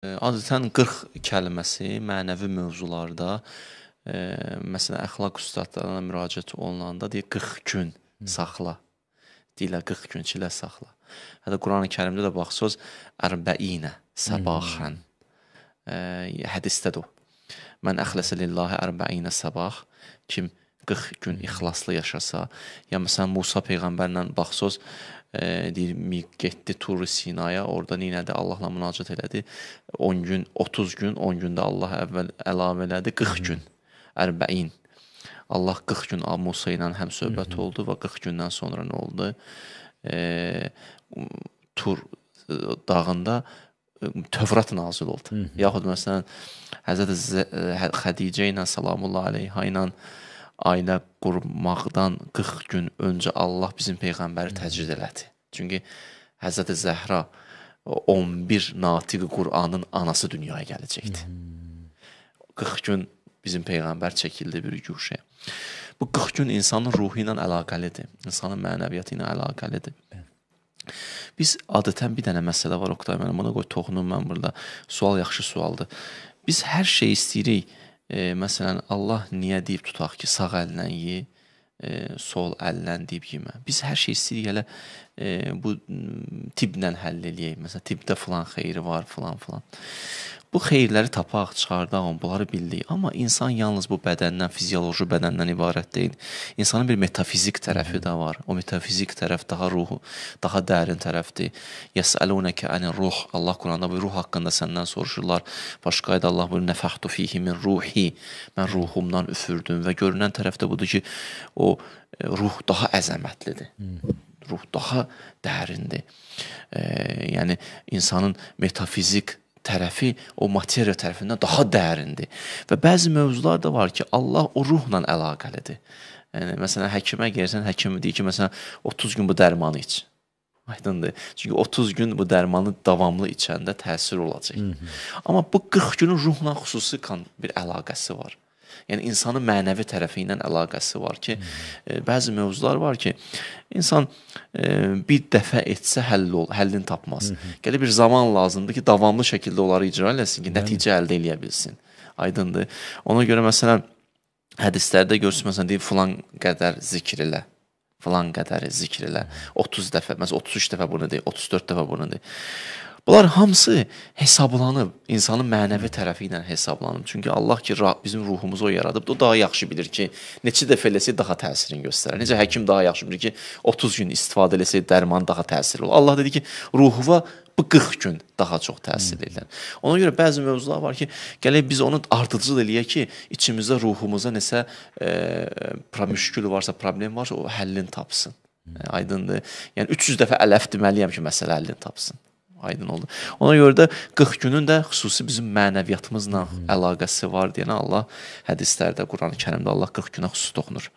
Adətən 40 kəlməsi mənəvi mövzularda, e, məsələn, əxlaq ustadlarına müraciət olunanda deyir 40 gün saxla. Dilə 40 gün çilə saxla. Hətta Qurani-Kərimdə də bax söz ərbəinə səbahan. E, hədisdə də o. Mən əxləsə lillahi ərbəinə səbah. Kim 40 gün ixlaslı yaşasa, ya məsələn Musa peyğəmbərlə bax söz e, deyir mi getdi Turu Sinaya, orada ninədi Allahla münacat elədi. 10 gün, 30 gün, 10 gündə Allah əvvəl əlavə elədi 40 gün. Ərbəin. Allah 40 gün Musa ilə həm söhbət oldu və 40 gündən sonra nə oldu? E, Tur dağında e, Tövrat nazil oldu. Hı -hı. Yaxud məsələn Həzrət Xədicə ilə sallallahu əleyhə ilə ailə qurmaqdan 40 gün öncə Allah bizim peyğəmbəri təcrid elədi. Çünki Həzrət Zəhra 11 natiq Qur'anın anası dünyaya gələcəkdi. 40 hmm. gün bizim peyğəmbər çəkildi bir guşəyə. Bu 40 gün insanın ruhu ilə əlaqəlidir, insanın mənəviyyatı ilə əlaqəlidir. Biz adətən bir dənə məsələ var Oqtay müəllim, ona qoy toxunum mən burada. Sual yaxşı sualdır. Biz hər şey istəyirik e, məsələn, Allah niyə deyib tutaq ki, sağ əllə ye, e, sol əllə deyib yemə. Biz hər şey istəyirik elə e, bu tiblə həll eləyək. Məsələn, tibdə falan xeyri var, falan falan. Bu xeyirləri tapaq, çıxardaq, bunları bildik. Amma insan yalnız bu bədəndən, fizioloji bədəndən ibarət deyil. İnsanın bir metafizik tərəfi də var. O metafizik tərəf daha ruhu, daha dərin tərəfdir. Yəsəlunəkə anir ruh. Allah Quranda bu ruh haqqında səndən soruşurlar. Başqa ayda Allah buyurur: "Nəfəxtu fihi min ruhi." Mən ruhumdan üfürdüm və görünən tərəf də budur ki, o e, ruh daha əzəmətlidir. Hmm. Ruh daha dərindir. E, yəni insanın metafizik tərəfi o materiya tərəfindən daha dərindir. Və bəzi mövzular da var ki, Allah o ruhla əlaqəlidir. Yəni məsələn həkimə gəlsən, həkim deyir ki, məsələn 30 gün bu dərmanı iç. Aydındır. Çünki 30 gün bu dərmanı davamlı içəndə təsir olacaq. Hı -hı. Amma bu 40 günün ruhla xüsusi bir əlaqəsi var. Yəni insanın mənəvi tərəfi ilə əlaqəsi var ki, e, bəzi mövzular var ki, insan e, bir dəfə etsə həll ol, həllini tapmaz. Gələ bir zaman lazımdır ki, davamlı şəkildə onları icra eləsin ki, nəticə əldə eləyə bilsin. Aydındır? Ona görə məsələn hədislərdə görürsüz məsələn deyir filan qədər zikr elə falan qədəri zikr elə. 30 dəfə, məsəl 33 dəfə bunu de, 34 dəfə bunu de. Bunlar hamısı hesablanıb, insanın mənəvi tərəfi ilə hesablanıb. Çünki Allah ki, bizim ruhumuzu o yaradıb, o daha yaxşı bilir ki, neçə dəfə eləsək daha təsirini göstərər. Necə həkim daha yaxşı bilir ki, 30 gün istifadə eləsək dərman daha təsirli olur. Allah dedi ki, ruhuna bu 40 gün daha çox təsir hmm. edən. Ona görə bəzi mövzular var ki, gələk biz onu ardıcıl eləyək ki, içimizdə, ruhumuzda nəsə e, müşkül varsa, problem varsa, o həllini tapsın. Hmm. E, aydındır. Yəni 300 dəfə ələf deməliyəm ki, məsələ həllini tapsın aydın oldu. Ona görə də 40 günün də xüsusi bizim mənəviyyatımızla əlaqəsi var deyən Allah hədislərdə, Qurani-Kərimdə Allah 40 günə xüsus toxunur.